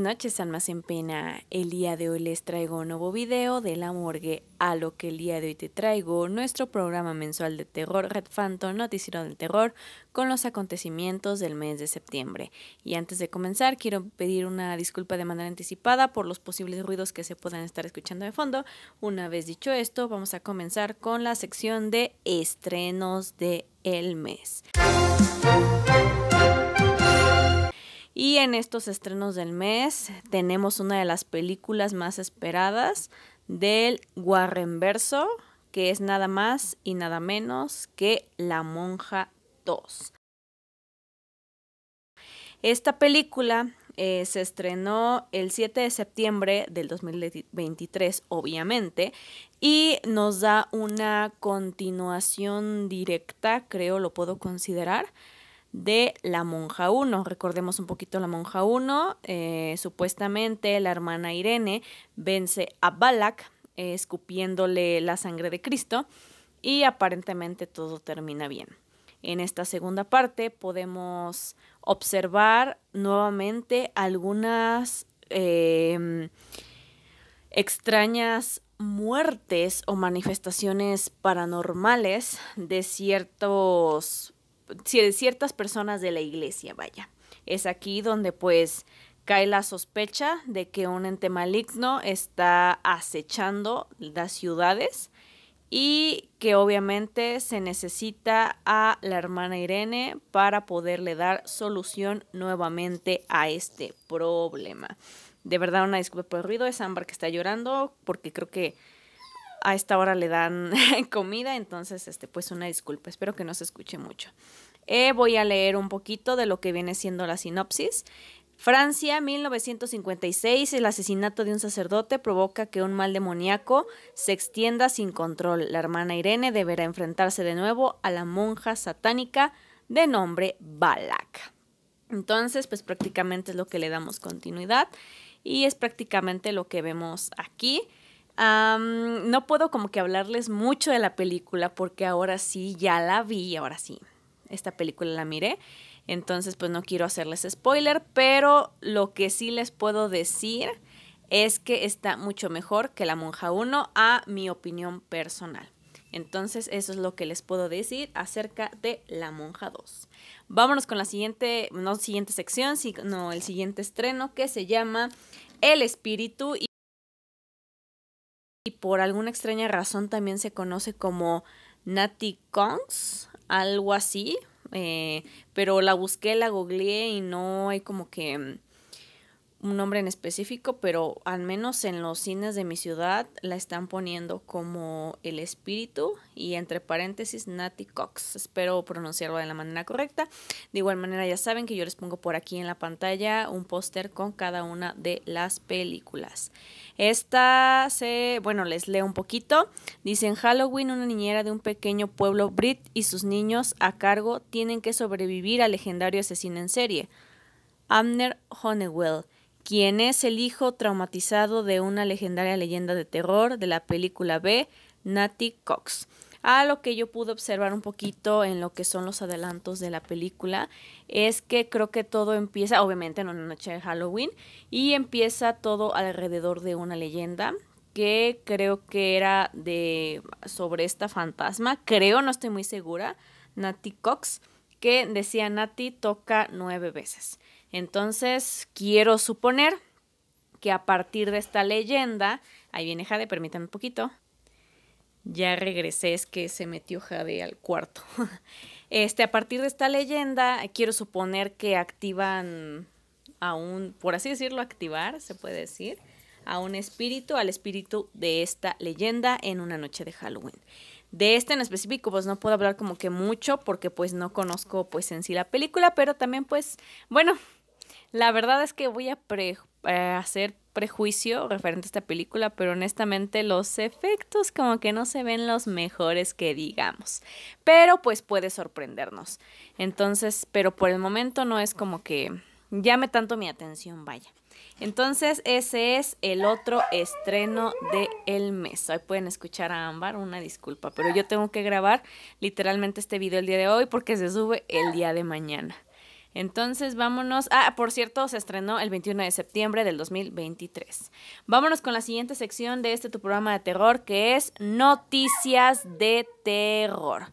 noches, almas en pena. El día de hoy les traigo un nuevo video de la morgue, a lo que el día de hoy te traigo nuestro programa mensual de terror Red Phantom Noticiero del Terror con los acontecimientos del mes de septiembre. Y antes de comenzar, quiero pedir una disculpa de manera anticipada por los posibles ruidos que se puedan estar escuchando de fondo. Una vez dicho esto, vamos a comenzar con la sección de estrenos de el mes. Y en estos estrenos del mes tenemos una de las películas más esperadas del Warrenverso, que es nada más y nada menos que La Monja 2. Esta película eh, se estrenó el 7 de septiembre del 2023, obviamente, y nos da una continuación directa, creo lo puedo considerar, de La Monja 1. Recordemos un poquito La Monja 1. Eh, supuestamente la hermana Irene vence a Balak eh, escupiéndole la sangre de Cristo y aparentemente todo termina bien. En esta segunda parte podemos observar nuevamente algunas em, extrañas muertes o manifestaciones paranormales de ciertos ciertas personas de la iglesia, vaya. Es aquí donde pues cae la sospecha de que un ente maligno está acechando las ciudades y que obviamente se necesita a la hermana Irene para poderle dar solución nuevamente a este problema. De verdad, una disculpa por el ruido, es Ámbar que está llorando porque creo que a esta hora le dan comida, entonces, este, pues una disculpa, espero que no se escuche mucho. Eh, voy a leer un poquito de lo que viene siendo la sinopsis. Francia, 1956, el asesinato de un sacerdote provoca que un mal demoníaco se extienda sin control. La hermana Irene deberá enfrentarse de nuevo a la monja satánica de nombre Balak. Entonces, pues prácticamente es lo que le damos continuidad y es prácticamente lo que vemos aquí no puedo como que hablarles mucho de la película porque ahora sí, ya la vi, ahora sí. Esta película la miré. Entonces, pues no quiero hacerles spoiler, pero lo que sí les puedo decir es que está mucho mejor que La Monja 1 a mi opinión personal. Entonces, eso es lo que les puedo decir acerca de La Monja 2. Vámonos con la siguiente, no siguiente sección, sino el siguiente estreno que se llama El Espíritu por alguna extraña razón también se conoce como Natty Kongs, algo así. Eh, pero la busqué, la googleé y no hay como que mm, un nombre en específico, pero al menos en los cines de mi ciudad la están poniendo como El Espíritu y entre paréntesis Natty Cox. Espero pronunciarlo de la manera correcta. De igual manera ya saben que yo les pongo por aquí en la pantalla un póster con cada una de las películas. Esta se, bueno, les leo un poquito. Dicen Halloween, una niñera de un pequeño pueblo Brit y sus niños a cargo tienen que sobrevivir al legendario asesino en serie, Amner Honeywell quien es el hijo traumatizado de una legendaria leyenda de terror de la película B, Natty Cox. A lo que yo pude observar un poquito en lo que son los adelantos de la película es que creo que todo empieza, obviamente en una noche de Halloween, y empieza todo alrededor de una leyenda que creo que era de sobre esta fantasma, creo, no estoy muy segura, Natty Cox, que decía Natty toca nueve veces. Entonces, quiero suponer que a partir de esta leyenda, ahí viene Jade, permítanme un poquito. Ya regresé, es que se metió Jade al cuarto. Este, a partir de esta leyenda, quiero suponer que activan a un, por así decirlo, activar, se puede decir, a un espíritu, al espíritu de esta leyenda en una noche de Halloween. De este en específico, pues no puedo hablar como que mucho porque pues no conozco pues en sí la película, pero también pues, bueno, la verdad es que voy a eh, hacer prejuicio referente a esta película, pero honestamente los efectos como que no se ven los mejores que digamos. Pero pues puede sorprendernos. Entonces, pero por el momento no es como que llame tanto mi atención, vaya. Entonces, ese es el otro estreno del el mes. Ahí pueden escuchar a Ámbar, una disculpa, pero yo tengo que grabar literalmente este video el día de hoy porque se sube el día de mañana. Entonces, vámonos. Ah, por cierto, se estrenó el 21 de septiembre del 2023. Vámonos con la siguiente sección de este tu programa de terror, que es Noticias de Terror.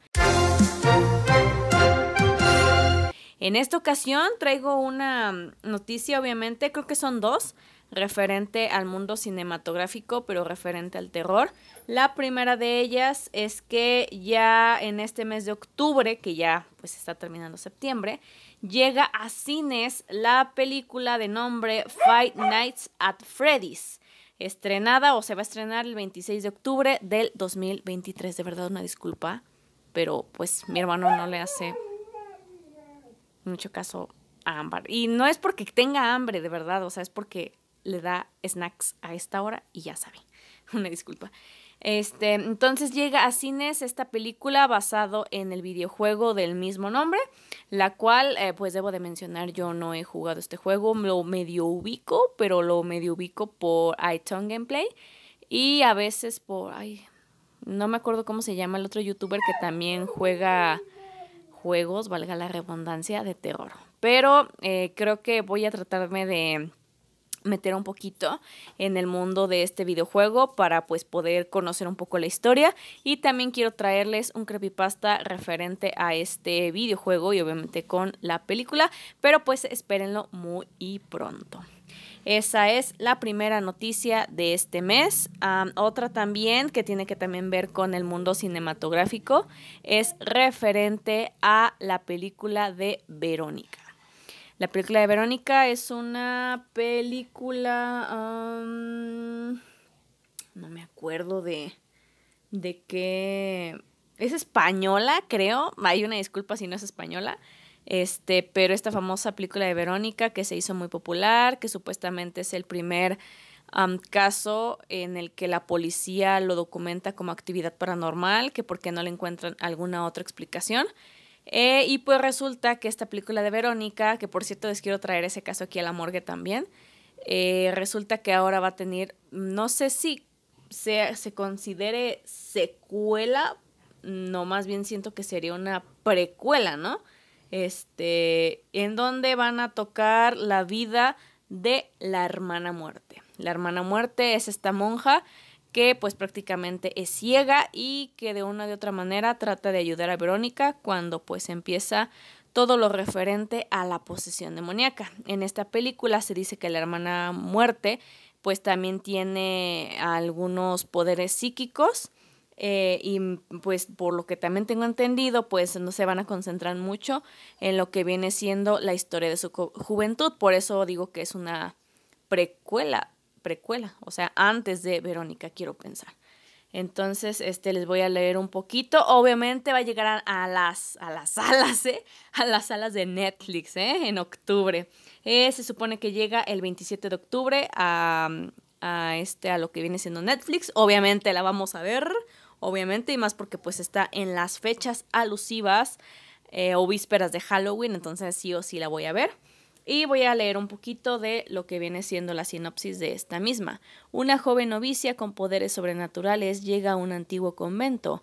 En esta ocasión traigo una mm, noticia, obviamente, creo que son dos referente al mundo cinematográfico, pero referente al terror. La primera de ellas es que ya en este mes de octubre, que ya pues está terminando septiembre, llega a cines la película de nombre Fight Nights at Freddy's estrenada o se va a estrenar el 26 de octubre del 2023. De verdad, una disculpa, pero pues mi hermano no le hace mucho caso a Ámbar. Y no es porque tenga hambre, de verdad, o sea, es porque le da snacks a esta hora y ya sabe. Una disculpa. Este, entonces llega a cines esta película basado en el videojuego del mismo nombre, la cual, eh, pues debo de mencionar, yo no he jugado este juego, lo medio ubico, pero lo medio ubico por iTunes Gameplay y a veces por, ay, no me acuerdo cómo se llama el otro youtuber que también juega juegos, valga la redundancia, de terror. Pero eh, creo que voy a tratarme de meter un poquito en el mundo de este videojuego para pues poder conocer un poco la historia y también quiero traerles un creepypasta referente a este videojuego y obviamente con la película, pero pues espérenlo muy pronto. Esa es la primera noticia de este mes. otra también que tiene que también ver con el mundo cinematográfico es referente a la película de Verónica. La película de Verónica es una película... no me acuerdo de, de qué... Es española, creo. Hay una disculpa si no es española. Este, pero esta famosa película de Verónica que se hizo muy popular, que supuestamente es el primer caso en el que la policía lo documenta como actividad paranormal, que porque no le encuentran alguna otra explicación. Eh, y pues resulta que esta película de Verónica, que por cierto les quiero traer ese caso aquí a la morgue también, eh, resulta que ahora va a tener, no sé si se, se considere secuela, no, más bien siento que sería una precuela, ¿no? Este, en donde van a tocar la vida de la hermana muerte. La hermana muerte es esta monja que pues prácticamente es ciega y que de una de otra manera trata de ayudar a Verónica cuando pues empieza todo lo referente a la posesión demoníaca. En esta película se dice que la hermana muerte pues también tiene algunos poderes psíquicos eh, y pues por lo que también tengo entendido, pues no se van a concentrar mucho en lo que viene siendo la historia de su juventud. Por eso digo que es una precuela precuela, o sea, antes de Verónica, quiero pensar. Entonces, este, les voy a leer un poquito. Obviamente va a llegar a, las, a las salas, ¿eh? A las salas de Netflix, ¿eh? En octubre. Eh, se supone que llega el 27 de octubre a, este, a lo que viene siendo Netflix. Obviamente la vamos a ver, obviamente, y más porque pues está en las fechas alusivas eh, o vísperas de Halloween, entonces sí o sí la voy a ver y voy a leer un poquito de lo que viene siendo la sinopsis de esta misma. Una joven novicia con poderes sobrenaturales llega a un antiguo convento,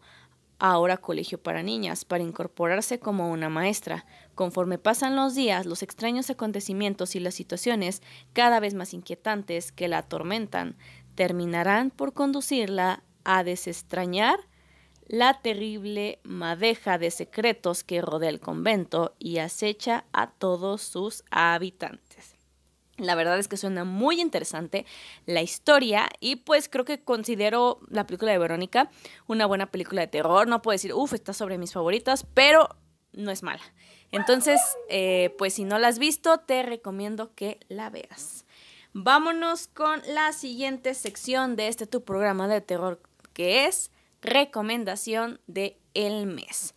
ahora colegio para niñas, para incorporarse como una maestra. Conforme pasan los días, los extraños acontecimientos y las situaciones cada vez más inquietantes que la atormentan terminarán por conducirla a desestrañar la terrible madeja de secretos que rodea el convento y acecha a todos sus habitantes. La verdad es que suena muy interesante la historia y pues creo que considero la película de Verónica una buena película de terror. No puedo decir, uff, está sobre mis favoritas, pero no es mala. Entonces, eh, pues si no la has visto, te recomiendo que la veas. Vámonos con la siguiente sección de este tu programa de terror que es recomendación de el mes.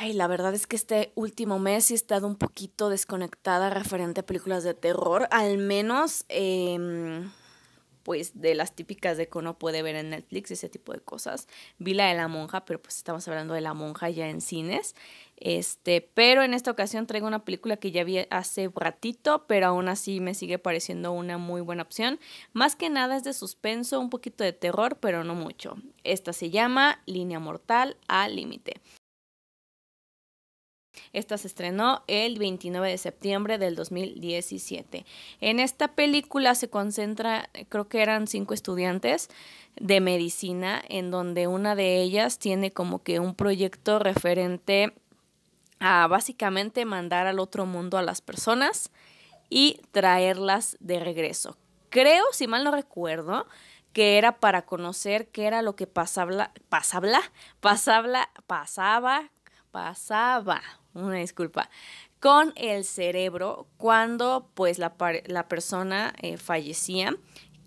Ay, la verdad es que este último mes he estado un poquito desconectada referente a películas de terror, al menos em, pues de las típicas de que uno puede ver en Netflix, y ese tipo de cosas. Vi la de la monja, pero pues estamos hablando de la monja ya en cines. Este, pero en esta ocasión traigo una película que ya vi hace ratito, pero aún así me sigue pareciendo una muy buena opción. Más que nada es de suspenso, un poquito de terror, pero no mucho. Esta se llama Línea Mortal al Límite. Esta se estrenó el 29 de septiembre del 2017. En esta película se concentra, creo que eran cinco estudiantes de medicina, en donde una de ellas tiene como que un proyecto referente a básicamente mandar al otro mundo a las personas y traerlas de regreso. Creo, si mal no recuerdo, que era para conocer qué era lo que pasaba, pasabla, pasabla, pasaba, pasaba, una disculpa, con el cerebro cuando pues la, la persona eh, fallecía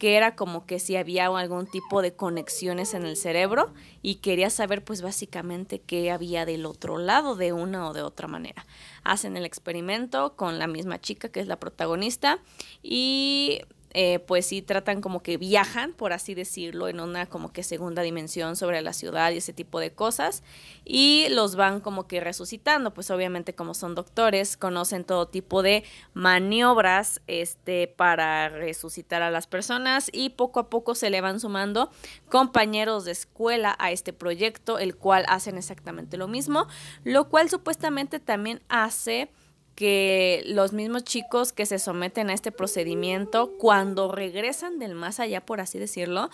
que era como que si había algún tipo de conexiones en el cerebro y quería saber pues básicamente qué había del otro lado de una o de otra manera. Hacen el experimento con la misma chica que es la protagonista y eh, pues sí tratan como que viajan, por así decirlo, en una como que segunda dimensión sobre la ciudad y ese tipo de cosas, y los van como que resucitando, pues obviamente como son doctores, conocen todo tipo de maniobras este, para resucitar a las personas y poco a poco se le van sumando compañeros de escuela a este proyecto, el cual hacen exactamente lo mismo, lo cual supuestamente también hace que los mismos chicos que se someten a este procedimiento, cuando regresan del más allá, por así decirlo,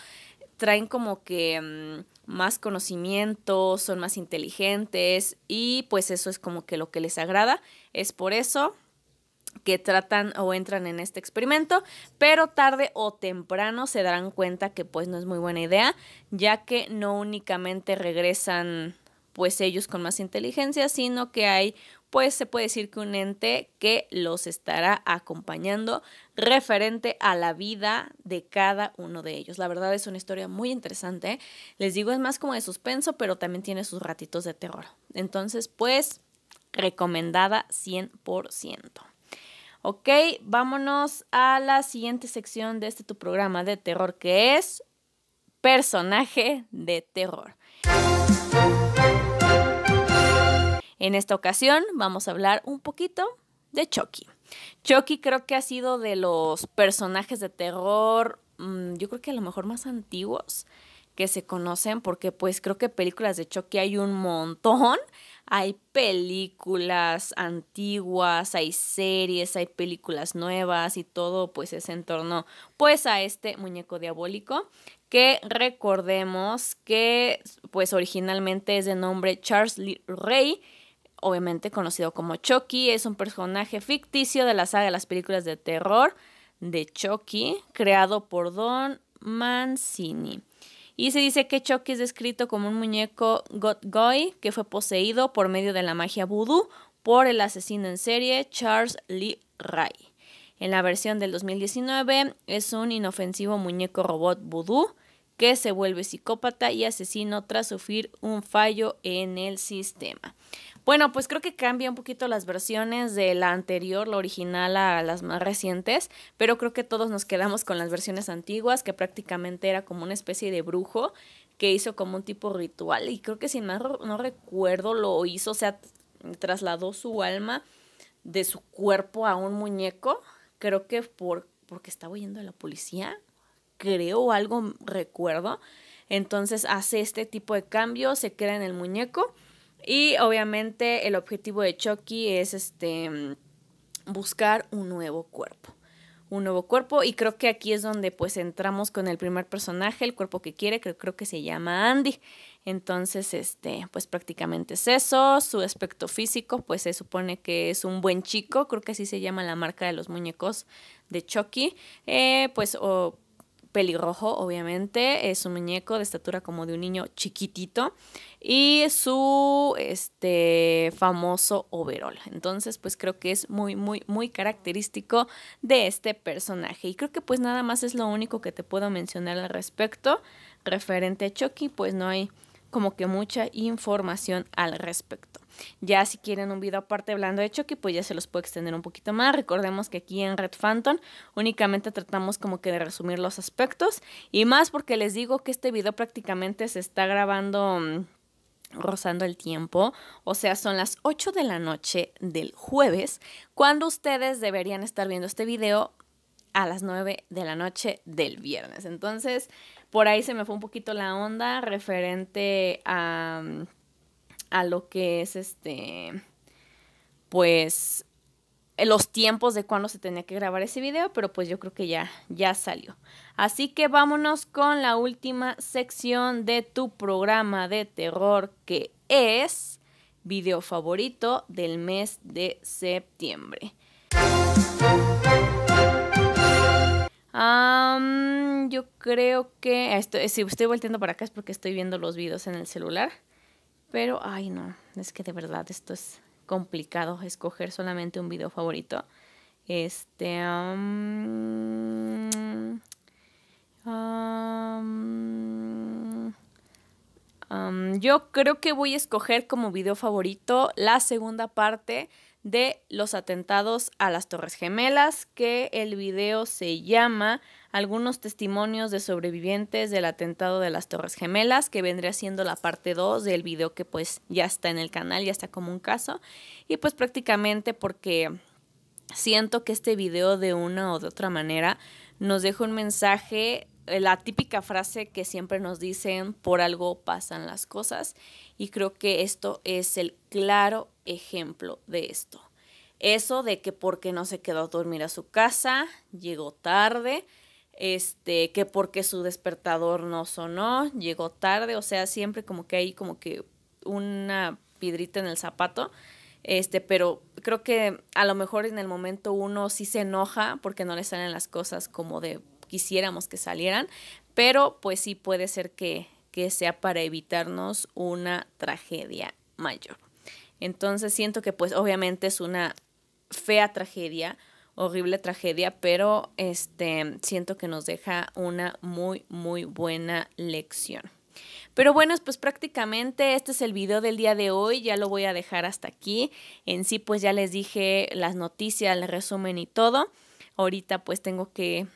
traen como que mm, más conocimiento, son más inteligentes y pues eso es como que lo que les agrada. Es por eso que tratan o entran en este experimento, pero tarde o temprano se darán cuenta que pues no es muy buena idea, ya que no únicamente regresan pues ellos con más inteligencia, sino que hay pues se puede decir que un ente que los estará acompañando referente a la vida de cada uno de ellos. La verdad es una historia muy interesante. Les digo, es más como de suspenso, pero también tiene sus ratitos de terror. Entonces, pues, recomendada 100%. Ok, vámonos a la siguiente sección de este tu programa de terror, que es personaje de terror. En esta ocasión vamos a hablar un poquito de Chucky. Chucky creo que ha sido de los personajes de terror, mm, yo creo que a lo mejor más antiguos que se conocen, porque pues creo que películas de Chucky hay un montón. Hay películas antiguas, hay series, hay películas nuevas y todo pues es en torno pues a este muñeco diabólico que recordemos que pues originalmente es de nombre Charles Lee Ray obviamente conocido como Chucky, es un personaje ficticio de la saga de las películas de terror de Chucky, creado por Don Mancini. Y se dice que Chucky es descrito como un muñeco Goy... que fue poseído por medio de la magia vudú por el asesino en serie Charles Lee Ray. En la versión del 2019 es un inofensivo muñeco robot vudú que se vuelve psicópata y asesino tras sufrir un fallo en el sistema. Bueno, pues creo que cambia un poquito las versiones de la anterior, la original a las más recientes, pero creo que todos nos quedamos con las versiones antiguas, que prácticamente era como una especie de brujo que hizo como un tipo ritual y creo que si no, recuerdo lo hizo, o sea, trasladó su alma de su cuerpo a un muñeco, creo que por, porque estaba huyendo de la policía, creo algo recuerdo, entonces hace este tipo de cambio, se queda en el muñeco y obviamente el objetivo de Chucky es este mm, buscar un nuevo cuerpo. Un nuevo cuerpo y creo que aquí es donde pues entramos con el primer personaje, el cuerpo que quiere, que creo que se llama Andy. Entonces, este, pues prácticamente es eso, su aspecto físico, pues se supone que es un buen chico, creo que así se llama la marca de los muñecos de Chucky. Eh, pues o pelirrojo, obviamente. Es un muñeco de estatura como de un niño chiquitito. Y su este, famoso overall. Entonces, pues creo que es muy, muy, muy característico de este personaje. Y creo que pues nada más es lo único que te puedo mencionar al respecto. Referente a Chucky, pues no hay como que mucha información al respecto. Ya si quieren un video aparte hablando de Chucky, pues ya se los puedo extender un poquito más. Recordemos que aquí en Red Phantom únicamente tratamos como que de resumir los aspectos y más porque les digo que este video prácticamente se está grabando mm, rozando el tiempo, o sea, son las 8 de la noche del jueves, cuando ustedes deberían estar viendo este video a las 9 de la noche del viernes. Entonces, por ahí se me fue un poquito la onda referente a, lo que es este, pues los tiempos de cuando se tenía que grabar ese video, pero pues yo creo que ya, ya salió. Así que vámonos con la última sección de tu programa de terror que es video favorito del mes de septiembre. Um, yo creo que ah, si estoy volteando para acá es porque estoy viendo los videos en el celular. Pero, ay no, es que de verdad esto es complicado, escoger solamente un video favorito. Este... yo creo que voy a escoger como video favorito la segunda parte de los atentados a las Torres Gemelas, que el video se llama Algunos testimonios de sobrevivientes del atentado de las Torres Gemelas, que vendría siendo la parte 2 del video que pues ya está en el canal, ya está como un caso. Y pues prácticamente porque siento que este video de una o de otra manera nos deja un mensaje eh, la típica frase que siempre nos dicen, por algo pasan las cosas, y creo que esto es el claro ejemplo de esto. Eso de que porque no se quedó a dormir a su casa, llegó tarde, este, que porque su despertador no sonó, llegó tarde, o sea, siempre como que hay como que una piedrita en el zapato. Este, pero creo que a lo mejor en el momento uno sí se enoja porque no le salen las cosas como de quisiéramos que salieran, pero pues sí puede ser que, sea para evitarnos una tragedia mayor. Entonces siento que pues obviamente es una fea tragedia, horrible tragedia, pero este siento que nos deja una muy muy buena lección. Pero bueno, pues prácticamente este es el video del día de hoy, ya lo voy a dejar hasta aquí. En sí pues ya les dije las noticias, el resumen y todo. Ahorita pues tengo que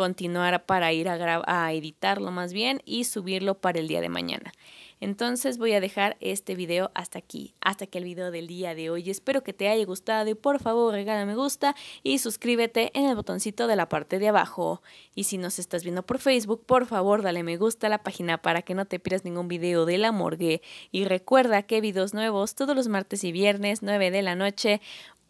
continuar para ir a, a editarlo más bien y subirlo para el día de mañana. Entonces voy a dejar este video hasta aquí, hasta que el video del día de hoy. Espero que te haya gustado y por favor regala me gusta y suscríbete en el botoncito de la parte de abajo. Y si nos estás viendo por Facebook, por favor dale me gusta a la página para que no te pierdas ningún video de la morgue. Y recuerda que videos nuevos todos los martes y viernes, 9 de la noche,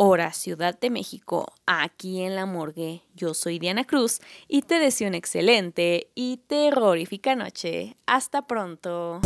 Hora Ciudad de México, aquí en la morgue. Yo soy Diana Cruz y te deseo una excelente y terrorífica noche. Hasta pronto.